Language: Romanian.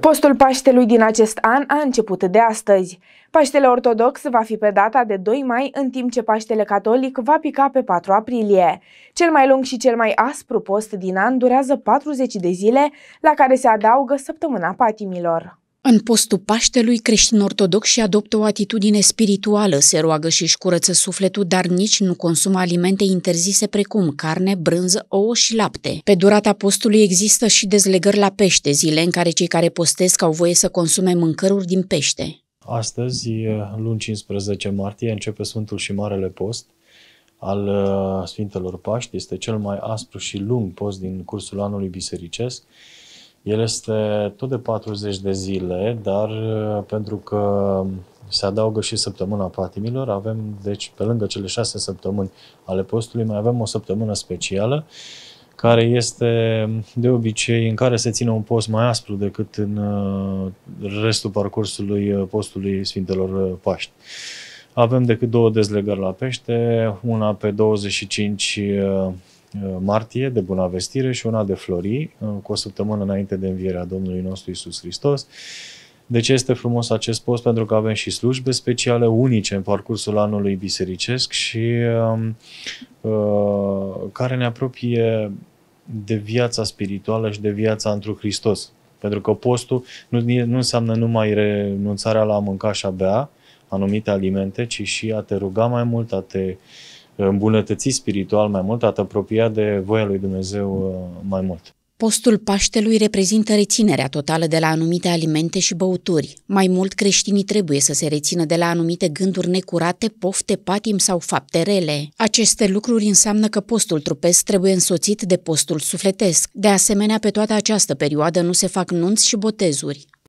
Postul Paștelui din acest an a început de astăzi. Paștele ortodox va fi pe data de 2 mai, în timp ce Paștele catolic va pica pe 4 aprilie. Cel mai lung și cel mai aspru post din an durează 40 de zile, la care se adaugă săptămâna patimilor. În postul Paștelui, creștin ortodox și adoptă o atitudine spirituală, se roagă și își curăță sufletul, dar nici nu consumă alimente interzise precum carne, brânză, ouă și lapte. Pe durata postului există și dezlegări la pește, zile în care cei care postesc au voie să consume mâncăruri din pește. Astăzi, luni 15 martie, începe Sfântul și Marele Post al uh, Sfintelor Paști. Este cel mai aspru și lung post din cursul anului bisericesc el este tot de 40 de zile, dar uh, pentru că se adaugă și săptămâna patimilor, avem, deci, pe lângă cele șase săptămâni ale postului, mai avem o săptămână specială care este mm, de obicei în care se ține un post mai aspru decât în uh, restul parcursului uh, postului Sfintelor Paști. Avem decât două dezlegări la pește, una pe 25 Uh, martie de Bunavestire și una de Flori, uh, cu o săptămână înainte de învierea Domnului nostru Isus Hristos. De ce este frumos acest post? Pentru că avem și slujbe speciale unice în parcursul anului bisericesc și um, uh, care ne apropie de viața spirituală și de viața întru Hristos. Pentru că postul nu, nu înseamnă numai renunțarea la a mânca și a bea anumite alimente, ci și a te ruga mai mult, a te uh, îmbunătăți spiritual mai mult, a te apropia de voia lui Dumnezeu uh, mai mult. Postul Paștelui reprezintă reținerea totală de la anumite alimente și băuturi. Mai mult, creștinii trebuie să se rețină de la anumite gânduri necurate, pofte, patim sau fapte rele. Aceste lucruri înseamnă că postul trupesc trebuie însoțit de postul sufletesc. De asemenea, pe toată această perioadă nu se fac nunți și botezuri.